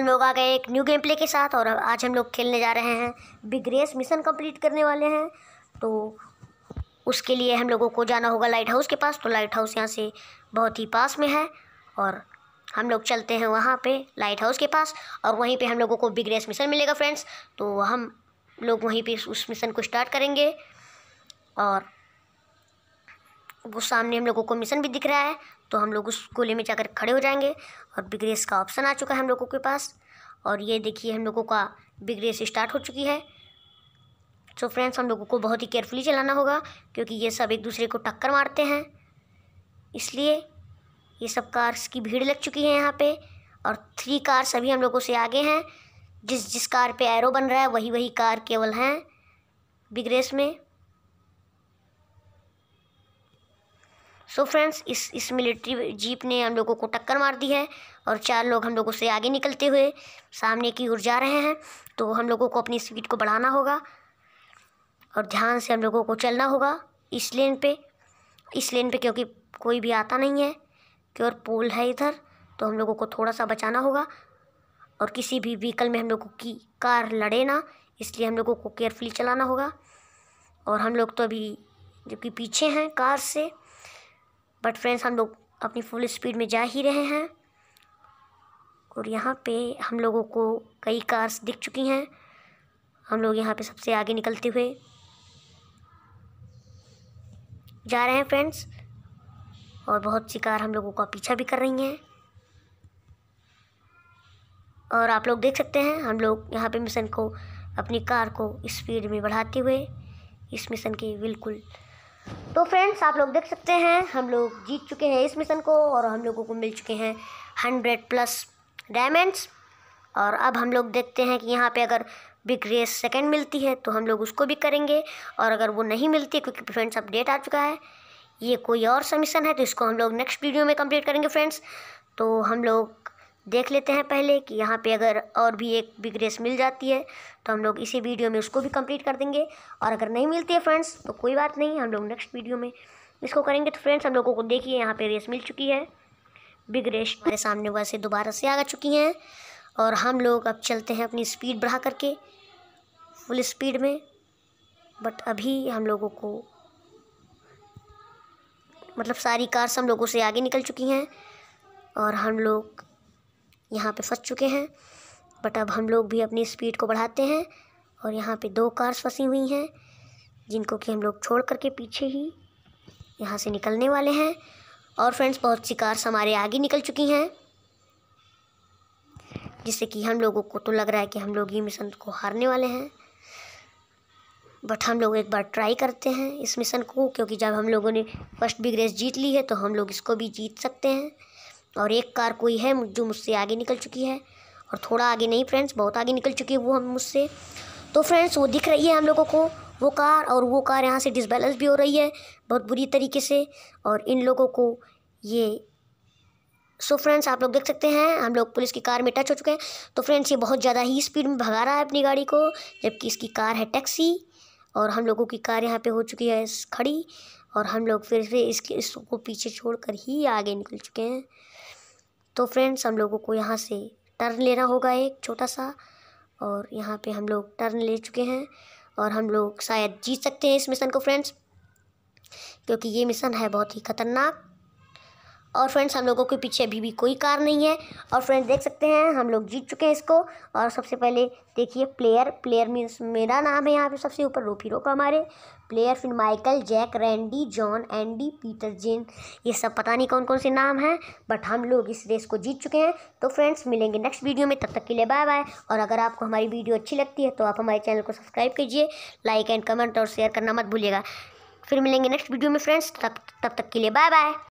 हम लोग आ गए एक न्यू गेम प्ले के साथ और आज हम लोग खेलने जा रहे हैं बिग रेस मिशन कंप्लीट करने वाले हैं तो उसके लिए हम लोगों को जाना होगा लाइट हाउस के पास तो लाइट हाउस यहाँ से बहुत ही पास में है और हम लोग चलते हैं वहाँ पे लाइट हाउस के पास और वहीं पे हम लोगों को बिग रेस मिशन मिलेगा फ्रेंड्स तो हम लोग वहीं पर उस मिशन को स्टार्ट करेंगे और वो सामने हम लोगों को मिशन भी दिख रहा है तो हम लोग उस गोले में जाकर खड़े हो जाएंगे और बिग्रेस का ऑप्शन आ चुका है हम लोगों के पास और ये देखिए हम लोगों का बिग्रेस स्टार्ट हो चुकी है सो so फ्रेंड्स हम लोगों को बहुत ही केयरफुली चलाना होगा क्योंकि ये सब एक दूसरे को टक्कर मारते हैं इसलिए ये सब कार्स की भीड़ लग चुकी है यहाँ पे और थ्री कार सभी हम लोगों से आगे हैं जिस जिस कार पे एरो बन रहा है वही वही कार केवल हैं बिग रेस में सो फ्रेंड्स इस इस मिलिट्री जीप ने हम लोगों को टक्कर मार दी है और चार लोग हम लोगों से आगे निकलते हुए सामने की ओर जा रहे हैं तो हम लोगों को अपनी स्पीड को बढ़ाना होगा और ध्यान से हम लोगों को चलना होगा इस लेन पे इस लेन पे क्योंकि कोई भी आता नहीं है क्यों पोल है इधर तो हम लोगों को थोड़ा सा बचाना होगा और किसी भी व्हीकल में हम लोगों की कार लड़े ना इसलिए हम लोगों को केयरफुली चलाना होगा और हम लोग तो अभी जबकि पीछे हैं कार से बट फ्रेंड्स हम लोग अपनी फुल स्पीड में जा ही रहे हैं और यहाँ पे हम लोगों को कई कार्स दिख चुकी हैं हम लोग यहाँ पे सबसे आगे निकलते हुए जा रहे हैं फ्रेंड्स और बहुत सी कार हम लोगों का पीछा भी कर रही हैं और आप लोग देख सकते हैं हम लोग यहाँ पे मिशन को अपनी कार को स्पीड में बढ़ाते हुए इस मिशन के बिल्कुल तो फ्रेंड्स आप लोग देख सकते हैं हम लोग जीत चुके हैं इस मिशन को और हम लोगों को मिल चुके हैं हंड्रेड प्लस डायमंड्स और अब हम लोग देखते हैं कि यहाँ पे अगर बिग रेस सेकेंड मिलती है तो हम लोग उसको भी करेंगे और अगर वो नहीं मिलती क्योंकि फ्रेंड्स अपडेट आ चुका है ये कोई और मिशन है तो इसको हम लोग नेक्स्ट वीडियो में कंप्लीट करेंगे फ्रेंड्स तो हम लोग देख लेते हैं पहले कि यहाँ पे अगर और भी एक बिग रेस मिल जाती है तो हम लोग इसी वीडियो में उसको भी कंप्लीट कर देंगे और अगर नहीं मिलती है फ्रेंड्स तो कोई बात नहीं हम लोग नेक्स्ट वीडियो में इसको करेंगे तो फ्रेंड्स हम लोगों को देखिए यहाँ पे रेस मिल चुकी है बिग रेस हमारे सामने वैसे दोबारा से आ चुकी हैं और हम लोग अब चलते हैं अपनी स्पीड बढ़ा करके फुल स्पीड में बट अभी हम लोगों को मतलब सारी कार्स हम लोगों से आगे निकल चुकी हैं और हम लोग यहाँ पे फंस चुके हैं बट अब हम लोग भी अपनी स्पीड को बढ़ाते हैं और यहाँ पे दो कार्स फंसी हुई हैं जिनको कि हम लोग छोड़ करके पीछे ही यहाँ से निकलने वाले हैं और फ्रेंड्स बहुत सी कार्स हमारे आगे निकल चुकी हैं जिससे कि हम लोगों को तो लग रहा है कि हम लोग ये मिशन को हारने वाले हैं बट हम लोग एक बार ट्राई करते हैं इस मिशन को क्योंकि जब हम लोगों ने फर्स्ट बिग रेस जीत ली है तो हम लोग इसको भी जीत सकते हैं और एक कार कोई है जो मुझसे आगे निकल चुकी है और थोड़ा आगे नहीं फ्रेंड्स बहुत आगे निकल चुकी है वो हम मुझसे तो फ्रेंड्स वो दिख रही है हम लोगों को वो कार और वो कार यहाँ से डिसबैलेंस भी हो रही है बहुत बुरी तरीके से और इन लोगों को ये सो so फ्रेंड्स आप लोग देख सकते हैं हम लोग पुलिस की कार में टच हो चुके हैं तो फ्रेंड्स ये बहुत ज़्यादा ही स्पीड में भगा रहा है अपनी गाड़ी को जबकि इसकी कार है टैक्सी और हम लोगों की कार यहाँ पे हो चुकी है खड़ी और हम लोग फिर से इसके इसको पीछे छोड़कर ही आगे निकल चुके हैं तो फ्रेंड्स हम लोगों को यहाँ से टर्न लेना होगा एक छोटा सा और यहाँ पे हम लोग टर्न ले चुके हैं और हम लोग शायद जीत सकते हैं इस मिशन को फ्रेंड्स क्योंकि ये मिशन है बहुत ही ख़तरनाक और फ्रेंड्स हम लोगों के पीछे अभी भी कोई कार नहीं है और फ्रेंड्स देख सकते हैं हम लोग जीत चुके हैं इसको और सबसे पहले देखिए प्लेयर प्लेयर मीन्स मेरा नाम है यहाँ पे सबसे ऊपर रोफी रोका हमारे प्लेयर फिर Michael Jack Randy John Andy Peter जिन ये सब पता नहीं कौन कौन से नाम हैं बट हम लोग इस रेस को जीत चुके हैं तो फ्रेंड्स मिलेंगे नेक्स्ट वीडियो में तब तक के लिए बाय बाय और अगर आपको हमारी वीडियो अच्छी लगती है तो आप हमारे चैनल को सब्सक्राइब कीजिए लाइक एंड कमेंट और शेयर करना मत भूलिएगा फिर मिलेंगे नेक्स्ट वीडियो में फ्रेंड्स तब तब तक के लिए बाय बाय